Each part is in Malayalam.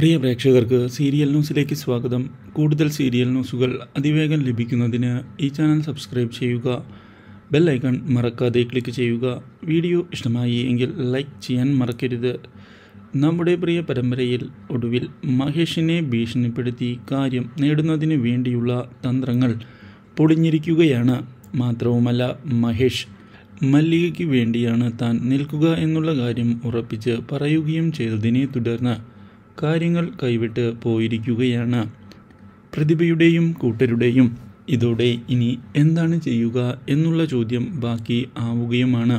പ്രിയ പ്രേക്ഷകർക്ക് സീരിയൽ ന്യൂസിലേക്ക് സ്വാഗതം കൂടുതൽ സീരിയൽ ന്യൂസുകൾ അതിവേഗം ലഭിക്കുന്നതിന് ഈ ചാനൽ സബ്സ്ക്രൈബ് ചെയ്യുക ബെൽ ഐക്കൺ മറക്കാതെ ക്ലിക്ക് ചെയ്യുക വീഡിയോ ഇഷ്ടമായി എങ്കിൽ ലൈക്ക് ചെയ്യാൻ മറക്കരുത് നമ്മുടെ പ്രിയ പരമ്പരയിൽ ഒടുവിൽ മഹേഷിനെ ഭീഷണിപ്പെടുത്തി കാര്യം നേടുന്നതിന് വേണ്ടിയുള്ള തന്ത്രങ്ങൾ പൊടിഞ്ഞിരിക്കുകയാണ് മാത്രവുമല്ല മഹേഷ് മല്ലികയ്ക്ക് വേണ്ടിയാണ് താൻ നിൽക്കുക എന്നുള്ള കാര്യം ഉറപ്പിച്ച് പറയുകയും ചെയ്തതിനെ തുടർന്ന് കാര്യങ്ങൾ കൈവിട്ട് പോയിരിക്കുകയാണ് പ്രതിഭയുടെയും കൂട്ടരുടെയും ഇതോടെ ഇനി എന്താണ് ചെയ്യുക എന്നുള്ള ചോദ്യം ബാക്കി ആവുകയുമാണ്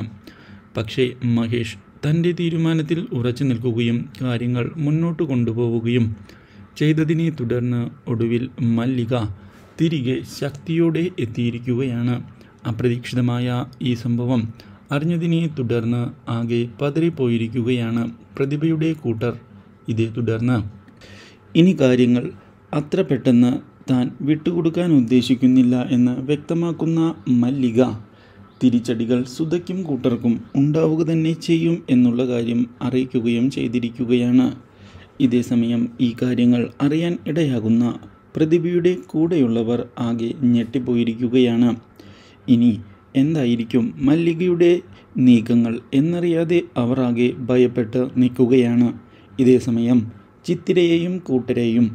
പക്ഷേ മഹേഷ് തൻ്റെ തീരുമാനത്തിൽ ഉറച്ചു നിൽക്കുകയും കാര്യങ്ങൾ മുന്നോട്ട് കൊണ്ടുപോവുകയും ചെയ്തതിനെ തുടർന്ന് ഒടുവിൽ മല്ലിക തിരികെ ശക്തിയോടെ എത്തിയിരിക്കുകയാണ് അപ്രതീക്ഷിതമായ ഈ സംഭവം അറിഞ്ഞതിനെ തുടർന്ന് ആകെ പതറിപ്പോയിരിക്കുകയാണ് പ്രതിഭയുടെ കൂട്ടർ ഇതേ തുടർന്ന് ഇനി കാര്യങ്ങൾ അത്ര പെട്ടെന്ന് താൻ വിട്ടുകൊടുക്കാൻ ഉദ്ദേശിക്കുന്നില്ല എന്ന് വ്യക്തമാക്കുന്ന മല്ലിക തിരിച്ചടികൾ സുതയ്ക്കും കൂട്ടർക്കും ഉണ്ടാവുക തന്നെ ചെയ്യും എന്നുള്ള കാര്യം അറിയിക്കുകയും ചെയ്തിരിക്കുകയാണ് ഇതേസമയം ഈ കാര്യങ്ങൾ അറിയാൻ ഇടയാകുന്ന പ്രതിഭയുടെ കൂടെയുള്ളവർ ആകെ ഞെട്ടിപ്പോയിരിക്കുകയാണ് ഇനി എന്തായിരിക്കും മല്ലികയുടെ നീക്കങ്ങൾ എന്നറിയാതെ അവർ ആകെ ഭയപ്പെട്ട് നിൽക്കുകയാണ് ഇതേസമയം ചിത്തിരയെയും കൂട്ടരെയും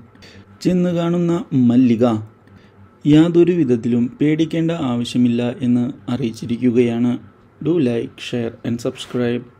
ചെന്ന് കാണുന്ന മല്ലിക യാതൊരു വിധത്തിലും പേടിക്കേണ്ട ആവശ്യമില്ല എന്ന് അറിയിച്ചിരിക്കുകയാണ് do like share and subscribe